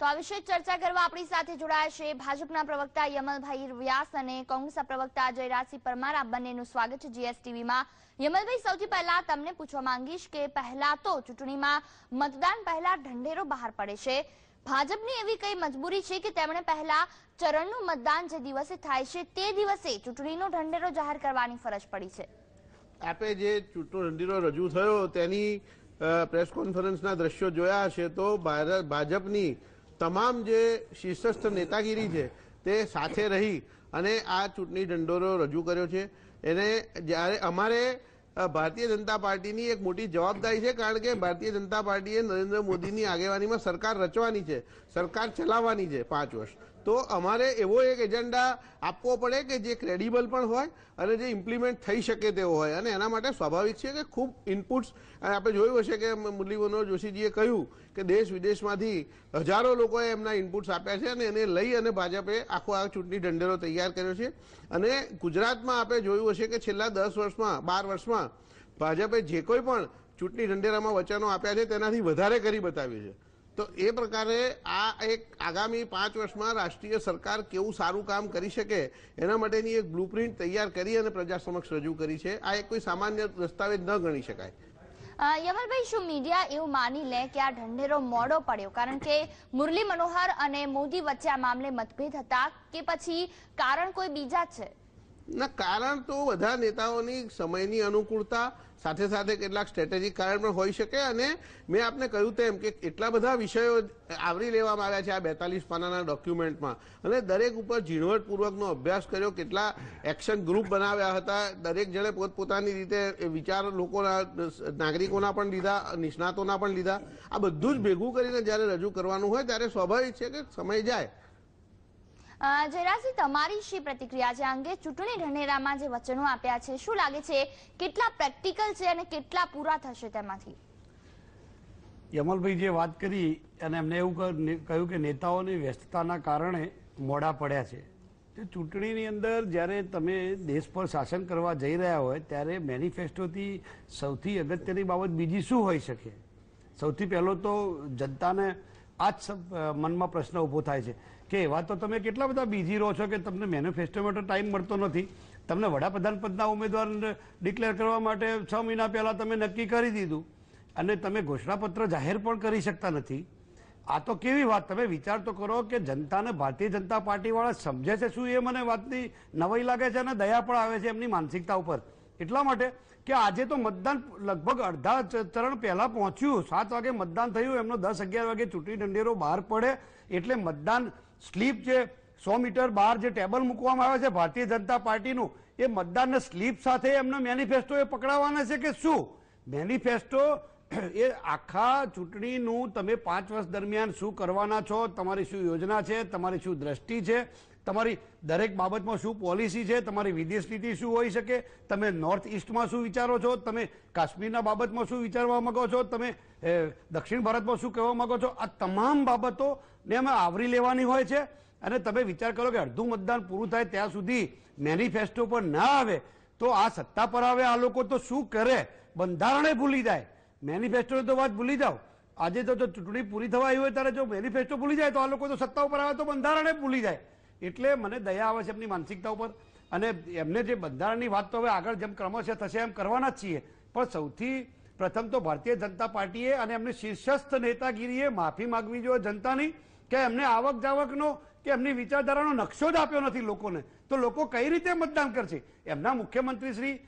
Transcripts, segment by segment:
તો આ વિશે ચર્ચા કરવા આપણી સાથે જોડાયા છે ભાજપના પ્રવક્તા યમલભાઈ વ્યાસ અને કોંગ્રેસના પ્રવક્તા જયરાજસિંહ પરમાર આ બંનેનું સ્વાગત છે જીએસટીવીમાં યમલભાઈ સૌથી પહેલા તમને પૂછવા માંગીશ કે પહેલા તો ચૂંટણીમાં મતદાન પહેલા ઢંઢેરો બહાર પડે છે ભાજપની એવી કઈ મજબૂરી છે કે તેમણે પહેલા ચરણનું મતદાન જે દિવસે થાય છે તે દિવસે ચૂંટણીનો ઢંઢેરો જાહેર કરવાની ફરજ પડી છે આપે જે ચૂંટણી ઢંઢેરો રજૂ થયો તેની પ્રેસ કોન્ફરન્સના દ્રશ્યો જોયા હશે તો ભારત ભાજપની તમામ જે શીર્ષસ્થ નેતાગીરી છે તે સાથે રહી અને આ ચૂંટણી ઢંઢોરો રજૂ કર્યો છે એને જ્યારે અમારે ભારતીય જનતા પાર્ટીની એક મોટી જવાબદારી છે કારણ કે ભારતીય જનતા પાર્ટીએ નરેન્દ્ર મોદીની આગેવાનીમાં સરકાર રચવાની છે સરકાર ચલાવવાની છે પાંચ વર્ષ તો અમારે એવો એક એજન્ડા આપવો પડે કે જે ક્રેડિબલ પણ હોય અને જે ઇમ્પ્લિમેન્ટ થઈ શકે તેવો હોય અને એના માટે સ્વાભાવિક છે કે ખૂબ ઇનપુટ્સ આપણે જોયું હશે કે મુરલી મનોહર જોશીજીએ કહ્યું કે દેશ વિદેશમાંથી હજારો લોકોએ એમના ઇનપુટ્સ આપ્યા છે અને એને લઈ અને ભાજપે આખો આ ચૂંટણી ઢંઢેરો તૈયાર કર્યો છે અને ગુજરાતમાં આપણે જોયું હશે કે છેલ્લા દસ વર્ષમાં બાર વર્ષમાં ભાજપે જે કોઈ પણ ચૂંટણી ઢંઢેરામાં વચનો આપ્યા છે તેનાથી વધારે કરી બતાવ્યું છે તો એ પ્રકારે આ એક આગામી પાંચ વર્ષમાં રાષ્ટ્રીય સરકાર કેવું સારું કામ કરી શકે એના માટેની એક બ્લુપ્રિન્ટ તૈયાર કરી અને પ્રજા સમક્ષ રજૂ કરી છે આ એક કોઈ સામાન્ય દસ્તાવેજ ન ગણી શકાય યમલભાઈ શું મીડિયા એવું માની લે કે આ ઢંઢેરો મોડો પડ્યો કારણ કે મુરલી મનોહર અને મોદી વચ્ચે આ મામલે મતભેદ હતા કે પછી કારણ કોઈ બીજા છે ના કારણ તો બધા નેતાઓની સમયની અનુકૂળતા સાથે સાથે કેટલાક સ્ટ્રેટેજિક કારણ પણ હોઈ શકે અને મેં આપને કહ્યું તેમ કે એટલા બધા વિષયો આવરી લેવામાં આવ્યા છે આ બેતાલીસ પાનાના ડોક્યુમેન્ટમાં અને દરેક ઉપર ઝીણવટપૂર્વકનો અભ્યાસ કર્યો કેટલા એક્શન ગ્રુપ બનાવ્યા હતા દરેક જણે પોતપોતાની રીતે વિચાર લોકોના નાગરિકોના પણ લીધા નિષ્ણાતોના પણ લીધા આ બધું જ ભેગું કરીને જ્યારે રજૂ કરવાનું હોય ત્યારે સ્વાભાવિક છે કે સમય જાય જયરાજજી તમારી શી પ્રતિક્રિયા છે અંગે ચૂંટણી ઢંઢેરામાં જે વચનો આપ્યા છે શું લાગે છે કેટલા પ્રેક્ટિકલ છે અને કેટલા પૂરા થશે તેમાંથી યમલભાઈ જે વાત કરી અને એમને એવું કહ્યું કે નેતાઓની વ્યસ્તતાના કારણે મોડા પડ્યા છે તો ચૂંટણીની અંદર જ્યારે તમે દેશ પર શાસન કરવા જઈ રહ્યા હોય ત્યારે મેનિફેસ્ટોથી સૌથી અગત્યની બાબત બીજી શું હોઈ શકે સૌથી પહેલો તો જનતાને આ જ મનમાં પ્રશ્ન ઊભો થાય છે કે એવા તો તમે કેટલા બધા બિઝી રહો છો કે તમને મેનિફેસ્ટો માટે ટાઈમ મળતો નથી તમને વડાપ્રધાન પદના ઉમેદવાર ડિક્લેર કરવા માટે છ મહિના પહેલાં તમે નક્કી કરી દીધું અને તમે ઘોષણાપત્ર જાહેર પણ કરી શકતા નથી આ તો કેવી વાત તમે વિચાર તો કરો કે જનતાને ભારતીય જનતા પાર્ટીવાળા સમજે છે શું એ મને વાતની નવાઈ લાગે છે અને દયા પણ આવે છે એમની માનસિકતા ઉપર એટલા માટે કે આજે તો મતદાન લગભગ અડધા ચરણ પહેલાં પહોંચ્યું સાત વાગે મતદાન થયું એમનો દસ અગિયાર વાગે ચૂંટણી ઢંઢેરો બહાર પડે એટલે મતદાન સ્લીપ જે સો મીટર બહાર જે ટેબલ મૂકવામાં આવે છે ભારતીય જનતા પાર્ટીનું એ મતદારને સ્લીપ સાથે એમના મેનિફેસ્ટો એ પકડાવવાના છે કે શું મેનિફેસ્ટો એ આખા ચૂંટણીનું તમે પાંચ વર્ષ દરમિયાન શું કરવાના છો તમારી શું યોજના છે તમારી શું દ્રષ્ટિ છે તમારી દરેક બાબતમાં શું પોલિસી છે તમારી વિદેશ નીતિ શું હોઈ શકે તમે નોર્થ ઇસ્ટમાં શું વિચારો છો તમે કાશ્મીરના બાબતમાં શું વિચારવા માગો છો તમે દક્ષિણ ભારતમાં શું કહેવા માગો છો આ તમામ બાબતોને અમે આવરી લેવાની હોય છે અને તમે વિચાર કરો કે અડધું મતદાન પૂરું થાય ત્યાં સુધી મેનિફેસ્ટો પર ના આવે તો આ સત્તા પર આવે આ લોકો તો શું કરે બંધારણે ભૂલી જાય મેનિફેસ્ટોની તો વાત ભૂલી જાઓ આજે તો ચૂંટણી પૂરી થવા આવી હોય ત્યારે જો મેનિફેસ્ટો ભૂલી જાય તો આ લોકો તો સત્તા ઉપર આવે તો બંધારણે ભૂલી જાય એટલે મને દયા આવે છે એમની માનસિકતા ઉપર અને એમને જે બંધારણની વાત તો હવે આગળ જેમ ક્રમશ થશે એમ કરવાના જ છીએ પણ સૌથી પ્રથમ તો ભારતીય જનતા પાર્ટીએ અને એમની શીર્ષસ્થ નેતાગીરીએ માફી માગવી જોઈએ જનતાની કે એમને આવક જાવકનો કે એમની વિચારધારાનો નકશો જ આપ્યો નથી લોકોને તો લોકો કઈ રીતે મતદાન કરશે એમના મુખ્યમંત્રી શ્રી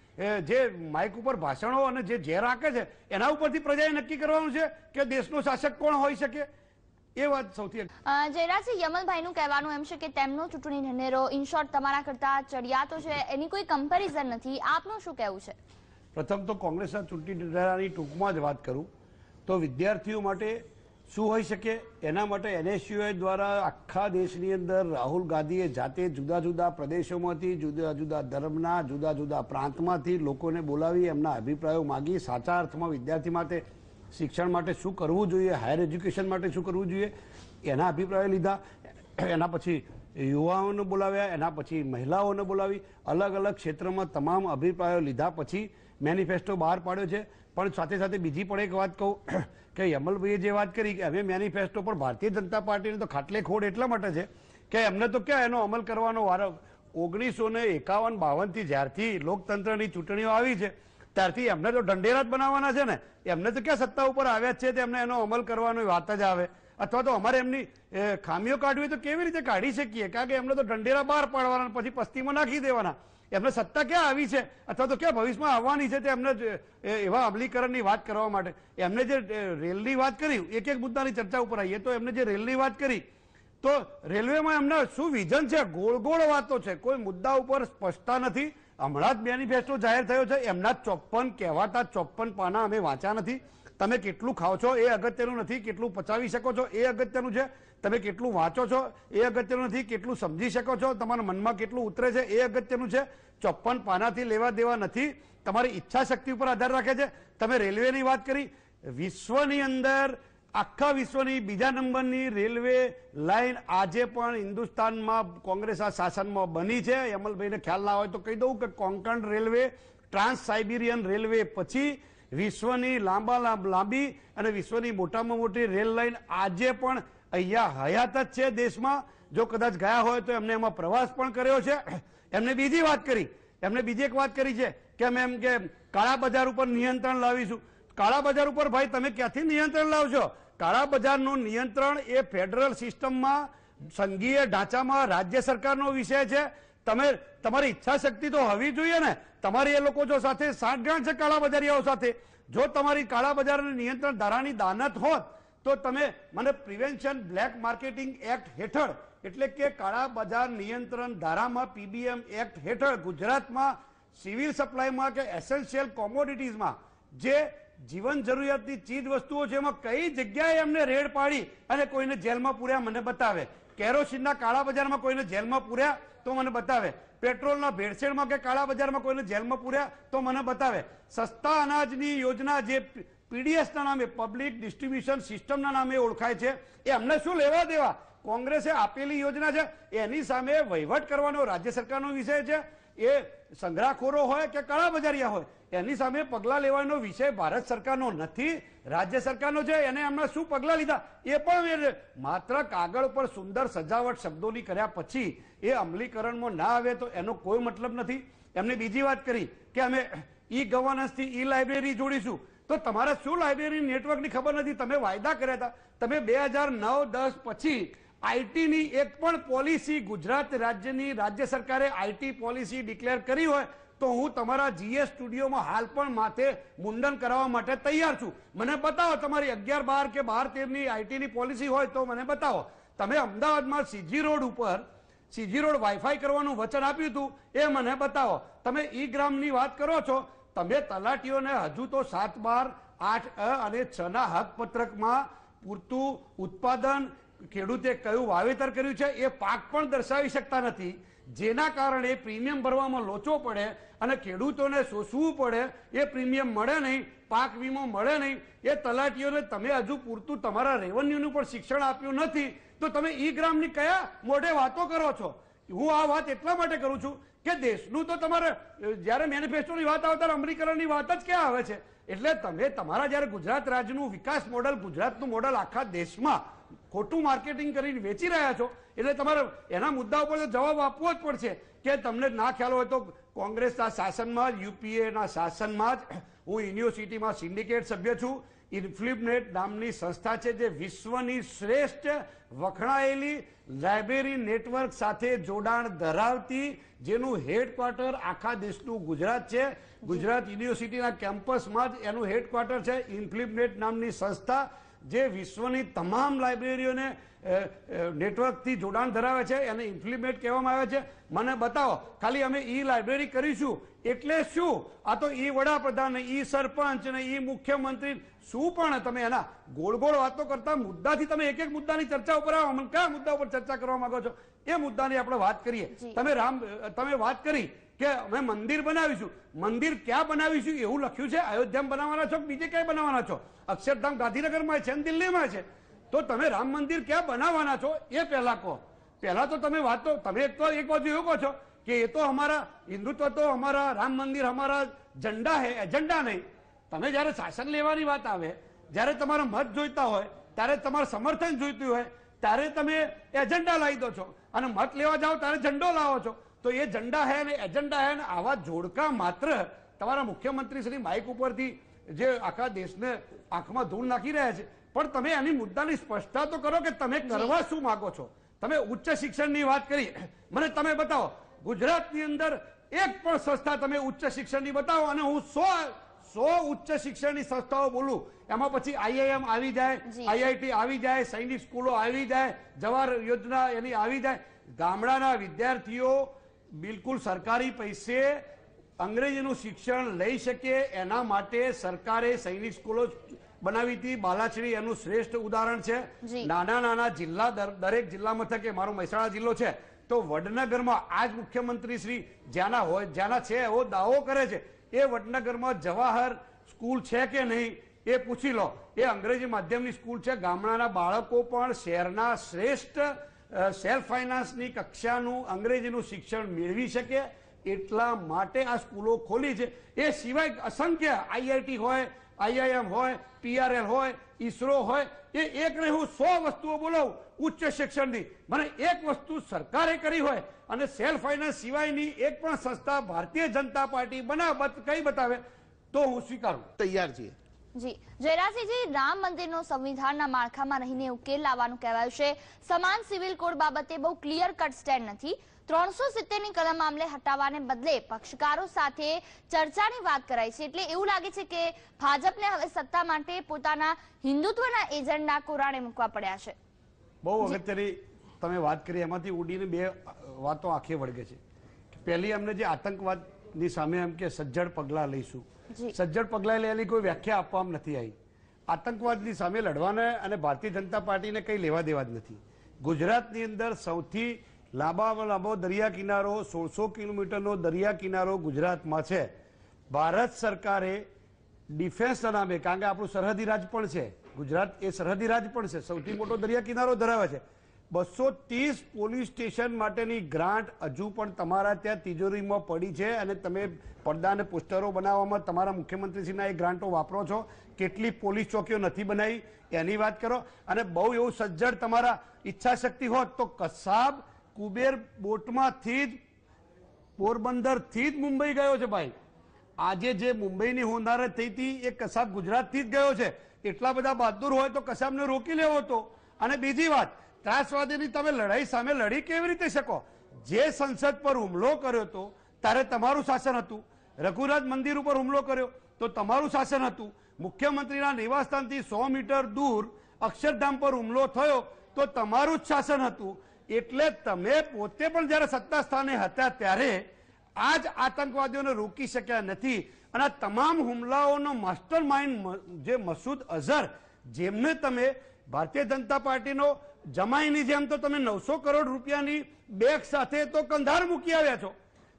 જે માઇક ઉપર ભાષણો અને જે ઝેર રાખે છે એના ઉપરથી પ્રજાએ નક્કી કરવાનું છે કે દેશનો શાસક કોણ હોઈ શકે એ વાત સૌથી જયરાજસિંહ યમલભાઈનું કહેવાનું એમ છે કે તેમનો ચૂંટણી ઢંઢેરો ઇન શોર્ટ તમારા કરતા ચડિયાતો છે એની કોઈ કમ્પેરિઝન નથી આપનું શું કહેવું છે પ્રથમ તો કોંગ્રેસના ચૂંટણી ઢંઢેરાની ટૂંકમાં જ વાત કરું તો વિદ્યાર્થીઓ માટે શું હોઈ શકે એના માટે એનએસયુઆઈ દ્વારા આખા દેશની અંદર રાહુલ ગાંધીએ જાતે જુદા જુદા પ્રદેશોમાંથી જુદા જુદા ધર્મના જુદા જુદા પ્રાંતમાંથી લોકોને બોલાવી એમના અભિપ્રાયો માગી સાચા અર્થમાં વિદ્યાર્થી માટે શિક્ષણ માટે શું કરવું જોઈએ હાયર એજ્યુકેશન માટે શું કરવું જોઈએ એના અભિપ્રાયો લીધા એના પછી યુવાઓને બોલાવ્યા એના પછી મહિલાઓને બોલાવી અલગ અલગ ક્ષેત્રમાં તમામ અભિપ્રાયો લીધા પછી મેનિફેસ્ટો બહાર પાડ્યો છે પણ સાથે સાથે બીજી પણ એક વાત કહું કે યમલભાઈએ જે વાત કરી કે અમે મેનિફેસ્ટો પણ ભારતીય જનતા પાર્ટીને તો ખાટલે ખોડ એટલા માટે છે કે એમને તો ક્યાં એનો અમલ કરવાનો વારો ઓગણીસો ને એકાવન બાવનથી જ્યારથી લોકતંત્રની ચૂંટણીઓ આવી છે ત્યારથી એમને તો ઢંઢેરા જ બનાવવાના છે ને એમને તો ક્યાં સત્તા ઉપર આવ્યા છે તે એમને એનો અમલ કરવાનો વાત જ આવે અથવા તો અમારે એમની ખામીઓ કાઢવી તો કેવી રીતે કાઢી શકીએ કારણ કે એમને તો ઢંઢેરા બહાર પાડવાના પછી પસ્તીમાં નાખી દેવાના એમને સત્તા ક્યાં આવી છે અથવા તો ક્યાં ભવિષ્યમાં આવવાની છે તે એમને એવા અમલીકરણની વાત કરવા માટે એમને જે રેલની વાત કરી એક એક મુદ્દાની ચર્ચા ઉપર આવીએ તો એમને જે રેલની વાત કરી તો રેલવેમાં એમના શું વિઝન છે ગોળ ગોળ વાતો છે કોઈ મુદ્દા ઉપર સ્પષ્ટતા નથી હમણાં જ મેનિફેસ્ટો જાહેર થયો છે એમના ચોપ્પન કહેવાતા ચોપ્પન પાના અમે વાંચ્યા નથી તમે કેટલું ખાઓ છો એ અગત્યનું નથી કેટલું પચાવી શકો છો એ અગત્યનું છે તમે કેટલું વાંચો છો એ અગત્યનું નથી કેટલું સમજી શકો છો તમારા મનમાં કેટલું ઉતરે છે એ અગત્યનું છે ચોપ્પન પાનાથી લેવા દેવા નથી તમારી ઈચ્છા શક્તિ ઉપર આધાર રાખે છે તમે રેલવેની વાત કરી વિશ્વની અંદર આખા વિશ્વની બીજા નંબરની રેલવે લાઇન આજે પણ હિન્દુસ્તાનમાં કોંગ્રેસ આ શાસનમાં બની છે અમલભાઈને ખ્યાલ ના હોય તો કહી દઉં કે Konkan railway trans Siberian railway પછી વિશ્વની લાંબા લાંબી અને વિશ્વની મોટામાં મોટી રેલ લાઇન આજે પણ અહીંયા હયાત જ છે દેશમાં જો કદાચ ગયા હોય તો એમને એમાં પ્રવાસ પણ કર્યો છે એમને બીજી વાત કરી એમને બીજી એક વાત કરી છે કે અમે એમ કે કાળા બજાર ઉપર નિયંત્રણ લાવીશું કાળા બજાર ઉપર ભાઈ તમે ક્યાંથી નિયંત્રણ લાવશો કાળા બજારનું નિયંત્રણ એ ફેડરલ સિસ્ટમમાં સંઘીય ઢાંચામાં રાજ્ય સરકારનો વિષય છે તમે તમારી ઈચ્છા શક્તિ તો હોવી જોઈએ ને તમારી એ લોકો જો સાથે સાંઠગાંઠ છે કાળા બજારીઓ સાથે જો તમારી કાળા બજારને નિયંત્રણ ધારાની દાનત હોત તો તમે મને પ્રિવેન્શન બ્લેક માર્કેટિંગ એક્ટ હેઠળ એટલે કે કાળા બજાર નિયંત્રણ ધારામાં પીબીએમ એક્ટ હેઠળ ગુજરાતમાં સિવિલ સપ્લાયમાં કે એસેન્શિયલ કોમોડિટીઝમાં જે જીવન જરૂરિયાતની ચીજ વસ્તુઓ છે એમાં કઈ જગ્યાએ એમને રેડ પાડી અને કોઈને જેલમાં પૂર્યા મને બતાવે કેરોસીનના કાળા બજારમાં કોઈને જેલમાં પૂર્યા તો મને બતાવે પેટ્રોલના ભેળસેળમાં કે કાળા બજારમાં કોઈને જેલમાં પૂર્યા તો મને બતાવે સસ્તા અનાજની યોજના જે પીડીએસના નામે પબ્લિક ડિસ્ટ્રીબ્યુશન સિસ્ટમના નામે ઓળખાય છે એ અમને શું લેવા દેવા કોંગ્રેસે આપેલી યોજના છે એની સામે વહીવટ કરવાનો રાજ્ય સરકારનો વિષય છે એ સંગ્રહખોરો હોય કે કાળાબજારિયા હોય એની સામે પગલાં લેવાનો વિષય ભારત સરકારનો નથી રાજ્ય સરકારનો છે એને એમણે શું પગલાં લીધા એ પણ માત્ર કાગળ પર સુંદર સજાવટ શબ્દોની કર્યા પછી એ અમલીકરણમાં ના આવે તો એનો કોઈ મતલબ નથી એમને બીજી વાત કરી કે અમે ઈ ગવર્નન્સથી ઈ લાઇબ્રેરી જોડીશું તો તમારા શું લાઇબ્રેરી નેટવર્કની ખબર નથી તમે વાયદા કર્યા હતા તમે બે હજાર નવ દસ પછી આઈટીની એક પણ પોલિસી ગુજરાત રાજ્યની રાજ્ય સરકારે આઈટી પોલિસી ડિક્લેર કરી હોય તો હું તમારા જીએસ સ્ટુડિયોમાં હાલ પણ માથે મુંડન કરાવવા માટે તૈયાર છું મને બતાવો તમારી અગિયાર બાર કે બાર તેરની આઈટીની પોલિસી હોય તો મને બતાવો તમે અમદાવાદમાં સીજી રોડ ઉપર સીજી રોડ વાઈફાઈ કરવાનું વચન આપ્યું હતું એ મને બતાવો તમે ઈ ગ્રામની વાત કરો છો તમે તલાટીઓને હજુ તો સાત બાર આઠ અ અને છના હક પત્રકમાં પૂરતું ઉત્પાદન ખેડૂતે કયું વાવેતર કર્યું છે એ પાક પણ દર્શાવી શકતા નથી જેના કારણે પ્રીમિયમ ભરવામાં લોચો પડે અને ખેડૂતોને શોષવું પડે એ પ્રીમિયમ મળે નહીં પાક વીમો મળે નહીં એ તલાટીઓને તમે હજુ પૂરતું તમારા રેવન્યુનું પણ શિક્ષણ આપ્યું નથી તો તમે ઈ ગ્રામની કયા મોઢે વાતો કરો છો હું આ વાત એટલા માટે કરું છું કે દેશનું તો તમારે જ્યારે મેનિફેસ્ટોની વાત આવે ત્યારે અમલીકરણની વાત જ ક્યાં આવે છે એટલે તમે તમારા જ્યારે ગુજરાત રાજ્યનું વિકાસ મોડલ ગુજરાતનું મોડલ આખા દેશમાં ખોટું માર્કેટિંગ કરીને વેચી રહ્યા છો એટલે તમારે એના મુદ્દા ઉપર જવાબ આપવો જ પડશે કે તમને ના ખ્યાલ હોય તો કોંગ્રેસના શાસનમાં યુપીએના શાસનમાં જ હું યુનિવર્સિટીમાં સિન્ડિકેટ સભ્ય છું ઇન્ફ્લિપનેટ નામની સંસ્થા છે જે વિશ્વની શ્રેષ્ઠ વખણાયેલી લાયબ્રેરી નેટવર્ક સાથે જોડાણ ધરાવતી જેનું હેડક્વાર્ટર આખા દેશનું ગુજરાત છે ગુજરાત યુનિવર્સિટીના કેમ્પસમાં જ એનું હેડક્વાર્ટર છે ઇન્ફ્લિપનેટ નામની સંસ્થા જે વિશ્વની તમામ લાઇબ્રેરીઓને નેટવર્કથી જોડાણ ધરાવે છે એને ઇમ્પ્લિમેન્ટ કહેવામાં આવે છે મને બતાવો ખાલી અમે ઈ લાઇબ્રેરી કરીશું એટલે શું આ તો ઈ વડાપ્રધાન ઈ સરપંચ ને ઈ મુખ્યમંત્રી શું પણ તમે એના ગોળ ગોળ વાતો કરતા મુદ્દાથી તમે એક એક મુદ્દાની ચર્ચા ઉપર આવો મને કયા મુદ્દા ઉપર ચર્ચા કરવા માંગો છો એ મુદ્દાની આપણે વાત કરીએ તમે રામ તમે વાત કરી કે અમે મંદિર બનાવીશું મંદિર ક્યાં બનાવીશું એવું લખ્યું છે અયોધ્યામાં બનાવવાના છો બીજે ક્યાંય બનાવવાના છો અક્ષરધામ ગાંધીનગરમાં છે દિલ્હીમાં છે તો તમે રામ મંદિર ક્યાં બનાવવાના છો એ પહેલા કહો પહેલા તો તમે વાત તો તમે એક તો એક બાજુ એવું કહો છો કે એ તો અમારા હિન્દુત્વ તો અમારા રામ મંદિર અમારા ઝંડા હે એજન્ડા નહીં તમે જ્યારે શાસન લેવાની વાત આવે જ્યારે તમારા મત જોઈતા હોય ત્યારે તમારે સમર્થન જોઈતું હોય ત્યારે તમે એજન્ડા લાવી દો છો અને મત લેવા જાઓ ત્યારે ઝંડો લાવો છો તો એ ઝંડા હે ને એજન્ડા હે ને આવા જોડકા માત્ર તમારા મુખ્યમંત્રી શ્રી માઇક ઉપરથી જે આખા દેશને આંખમાં ધૂળ નાખી રહ્યા છે પણ તમે એની મુદ્દાની સ્પષ્ટતા તો કરો કે તમે કરવા શું માંગો છો તમે ઉચ્ચ શિક્ષણની વાત કરી મને તમે બતાવો ગુજરાતની અંદર એક પણ સંસ્થા તમે ઉચ્ચ શિક્ષણની બતાવો અને હું સો સો ઉચ્ચ શિક્ષણની સંસ્થાઓ બોલું એમાં પછી આઈઆઈએમ આવી જાય આઈઆઈટી આવી જાય સૈનિક સ્કૂલો આવી જાય જવાહર યોજના એની આવી જાય ગામડાના વિદ્યાર્થીઓ બિલકુલ સરકારી પૈસે અંગ્રેજીનું શિક્ષણ લઈ શકે એના માટે સરકારે સૈનિક સ્કૂલો બનાવી હતી બાલાછડી એનું શ્રેષ્ઠ ઉદાહરણ છે નાના નાના જિલ્લા દરેક જિલ્લા મથકે મારો મહેસાણા જિલ્લો છે તો વડનગરમાં આજ મુખ્યમંત્રી શ્રી જ્યાંના હોય જ્યાંના છે એવો દાવો કરે છે એ વડનગરમાં જવાહર સ્કૂલ છે કે નહીં એ પૂછી લો એ અંગ્રેજી માધ્યમની સ્કૂલ છે ગામડાના બાળકો પણ શહેરના શ્રેષ્ઠ સેલ્ફ ફાઇનાન્સની કક્ષાનું અંગ્રેજીનું શિક્ષણ મેળવી શકે એટલા માટે આ સ્કૂલો ખોલી છે એ સિવાય અસંખ્ય આઈઆઈટી હોય આઈઆઈએમ હોય પીઆરએલ હોય ઇસરો હોય એ એક નહીં સો વસ્તુઓ બોલાવું ઉચ્ચ શિક્ષણની મને એક વસ્તુ સરકારે કરી હોય અને સેલ્ફ ફાઇનાન્સ સિવાયની એક પણ સંસ્થા ભારતીય જનતા પાર્ટી બનાવત કઈ બતાવે તો હું સ્વીકારું તૈયાર છીએ જી જયરાજસિંહજી રામ મંદિરનો સંવિધાનના માળખામાં રહીને ઉકેલ લાવવાનું કહેવાયું છે સમાન સિવિલ કોડ બાબતે બહુ ક્લિયર કટ સ્ટેન્ડ નથી ત્રણસો સિત્તેરની કલમ મામલે હટાવવાને બદલે પક્ષકારો સાથે ચર્ચાની વાત કરાઈ છે એટલે એવું લાગે છે કે ભાજપને હવે સત્તા માટે પોતાના હિન્દુત્વના એજન્ડા કોરાણે મૂકવા પડ્યા છે બહુ અગત્યની તમે વાત કરી એમાંથી ઉડીને બે વાતો આંખે વળગે છે પહેલી અમને જે આતંકવાદ ની સામે એમ કે સજ્જડ પગલાં લઈશું સજ્જડ પગલાં લેવાની કોઈ વ્યાખ્યા આપવામાં નથી આવી આતંકવાદની સામે લડવાને અને ભારતીય જનતા પાર્ટીને કંઈ લેવા દેવા જ નથી ગુજરાતની અંદર સૌથી લાંબામાં લાંબો દરિયા કિનારો સોળસો કિલોમીટરનો દરિયા કિનારો ગુજરાતમાં છે ભારત સરકારે ડિફેન્સના નામે કારણ કે આપણું સરહદી રાજ પણ છે ગુજરાત એ સરહદી રાજ પણ છે સૌથી મોટો દરિયા કિનારો ધરાવે છે બસો ત્રીસ પોલીસ સ્ટેશન માટેની ગ્રાન્ટ હજુ પણ તમારા ત્યાં તિજોરીમાં પડી છે અને તમે પડદા અને પોસ્ટરો બનાવવામાં તમારા મુખ્યમંત્રીશ્રીના એ ગ્રાન્ટો વાપરો છો કેટલી પોલીસ ચોકીઓ નથી બનાવી એની વાત કરો અને બહુ એવું સજ્જડ તમારા ઈચ્છાશક્તિ હોત તો કસાબ કુબેર બોટમાંથી જ પોરબંદરથી જ મુંબઈ ગયો છે ભાઈ આજે જે મુંબઈની હોનારત થઈ હતી એ કસાબ ગુજરાતથી જ ગયો છે એટલા બધા બહાદુર હોય તો કસાબને રોકી લેવો હતો અને બીજી વાત ત્રાસવાદીની તમે લડાઈ સામે લડી કેવી રીતે શકો જે સંસદ પર હુમલો કર્યો હતો ત્યારે તમારું શાસન હતું રઘુનાથ મંદિર ઉપર હુમલો કર્યો તો તમારું શાસન હતું મુખ્યમંત્રીના નિવાસસ્થાનથી સો મીટર દૂર અક્ષરધામ પર હુમલો થયો તો તમારું જ શાસન હતું એટલે તમે પોતે પણ જ્યારે સત્તા સ્થાને હતા ત્યારે આ જ આતંકવાદીઓને રોકી શક્યા નથી અને તમામ હુમલાઓનો માસ્ટર માઇન્ડ જે મસૂદ અઝહર જેમને તમે ભારતીય જનતા પાર્ટીનો જમાઈની જેમ તો તમે નવસો કરોડ રૂપિયાની બેગ સાથે તો કંધાર મૂકી આવ્યા છો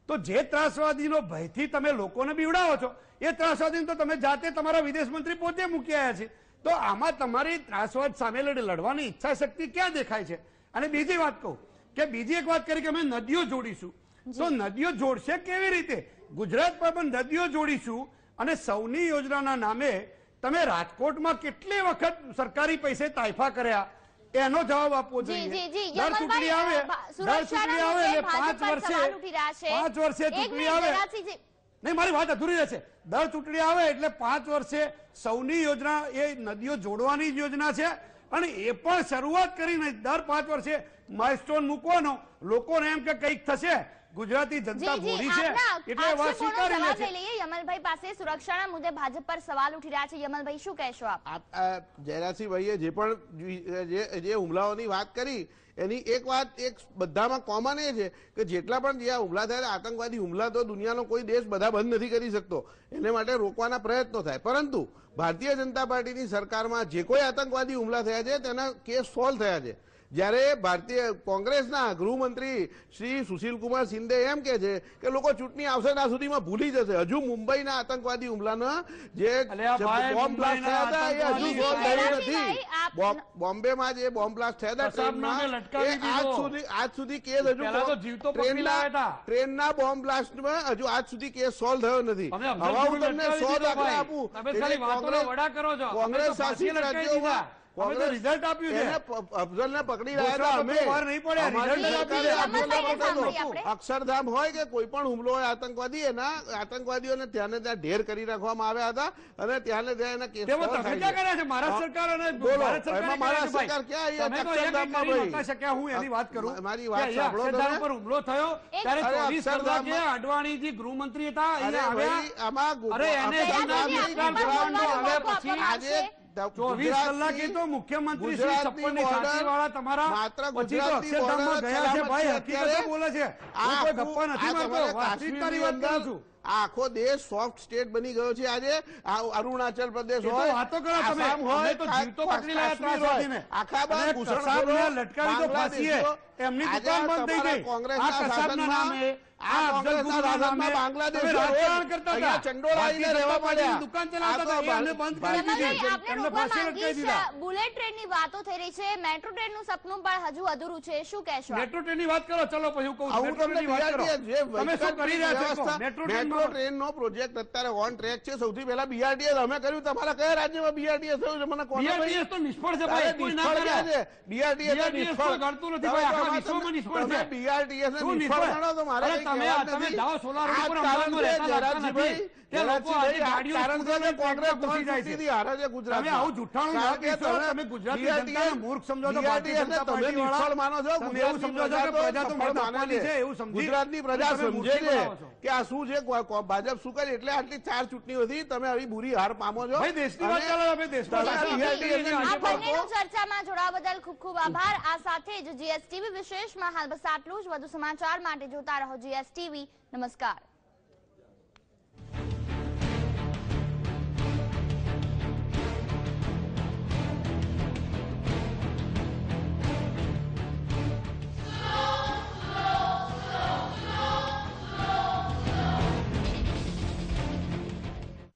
તો જે ત્રાસવાદીનો ભયથી તમે લોકોને બીવડાવો છો એ ત્રાસવાદીને તો તમે જાતે તમારા વિદેશ મંત્રી પોતે મૂકી આવ્યા છે તો આમાં તમારી ત્રાસવાદ સામે લડવાની ઈચ્છા શક્તિ ક્યાં દેખાય છે અને બીજી વાત કહું કે બીજી એક વાત કરી કે અમે નદીઓ જોડીશું તો નદીઓ જોડશે કેવી રીતે ગુજરાત પર પણ નદીઓ જોડીશું અને સૌની યોજનાના નામે તમે રાજકોટમાં કેટલી વખત સરકારી પૈસે તાઇફા કર્યા એનો જવાબ આપવો જોઈએ ચૂંટણી આવે એટલે પાંચ વર્ષે પાંચ વર્ષે ચૂંટણી આવે નહીં મારી વાત અધૂરી રહેશે દર ચૂંટણી આવે એટલે પાંચ વર્ષે સૌની યોજના એ નદીઓ જોડવાની યોજના છે અને એ પણ શરૂઆત કરીને દર પાંચ વર્ષે માઇલસ્ટોન મૂકવાનો લોકોને એમ કે કંઈક થશે ગુજરાતી જનતા બોલી છે એટલે એવા સ્વીકારી લે છે યમલભાઈ પાસે સુરક્ષાના મુદ્દે ભાજપ પર સવાલ ઉઠી રહ્યા છે યમલભાઈ શું કહેશો આપ ભાઈએ જે પણ જે હુમલાઓની વાત કરી એની એક વાત એક બધામાં કોમન એ છે કે જેટલા પણ જે આ હુમલા થયા આતંકવાદી હુમલા તો દુનિયાનો કોઈ દેશ બધા બંધ નથી કરી શકતો એને માટે રોકવાના પ્રયત્નો થાય પરંતુ ભારતીય જનતા પાર્ટીની સરકારમાં જે કોઈ આતંકવાદી હુમલા થયા છે તેના કેસ સોલ્વ થયા છે જ્યારે ભારતીય કોંગ્રેસના ગૃહમંત્રી શ્રી સુશીલકુમાર શિંદે એમ કે છે કે લોકો ચૂંટણી આવશે ત્યાં સુધીમાં ભૂલી જશે હજુ મુંબઈના આતંકવાદી હુમલાના જે બોમ્બ બ્લાસ્ટ થયા હતા એ હજુ સોલ્વ થયું નથી બોમ્બેમાં જે બોમ્બ બ્લાસ્ટ થયા હતા આજ સુધી આજ સુધી કેસ હજુ ટ્રેનના બોમ્બ બ્લાસ્ટમાં હજુ આજ સુધી કેસ સોલ્વ થયો નથી હવે હું તમને સો દાખલા આપું કોંગ્રેસ શાસિત રાજ્યોમાં અક્ષરધામ હોય કે કોઈ પણ હુમલો હોય આતંકવાદી એના આતંકવાદીઓને ત્યાંને ત્યાં ઢેર કરી રાખવામાં આવ્યા હતા અને ત્યાંને ત્યાં એના કેસ થયો ત્યારે ચોવીસ કલાકે અડવાણીજી ગૃહમંત્રી હતા આમાં પછી આખો દેશ સોફ્ટ સ્ટેટ બની ગયો છે આજે અરુણાચલ પ્રદેશ તો જીવતો પકડી લાયા ત્રાસવાદીને આખા લટકાવી તો એમની દુકાન બુલેટ ટ્રેન ની વાતો થઈ રહી છે મેટ્રો ટ્રેન નું સપનું પણ હજુ અધૂરું છે શું કહેશો મેટ્રો ટ્રેન ની વાત કરો ચલો પછી મેટ્રો ટ્રેન નો પ્રોજેક્ટ અત્યારે ઓન ટ્રેક છે સૌથી પહેલા બીઆરટીએસ અમે કર્યું તમારા કયા રાજ્યમાં બીઆરટીએસ થયું છે મને બીઆરટીએસ તો નિષ્ફળ છે ભાઈ નિષ્ફળ ગણતું નથી ભાઈ નિષ્ફળ તો મારે તમે તમે જાઓ ગુજરાત તમે છો ભારતીય સમજો છો કે છે એવું પ્રજા સમજે છે કે આ શું છે ભાજપ શું કરે એટલે આટલી ચાર ચૂંટણીઓ હતી તમે આવી બુરી હાર પામો છો ચર્ચામાં જોડાવા બદલ ખુબ ખુબ આભાર આ સાથે જ જીએસટીવી વિશેષમાં હાલ બસ આટલું જ વધુ સમાચાર માટે જોતા રહો જીએસટીવી નમસ્કાર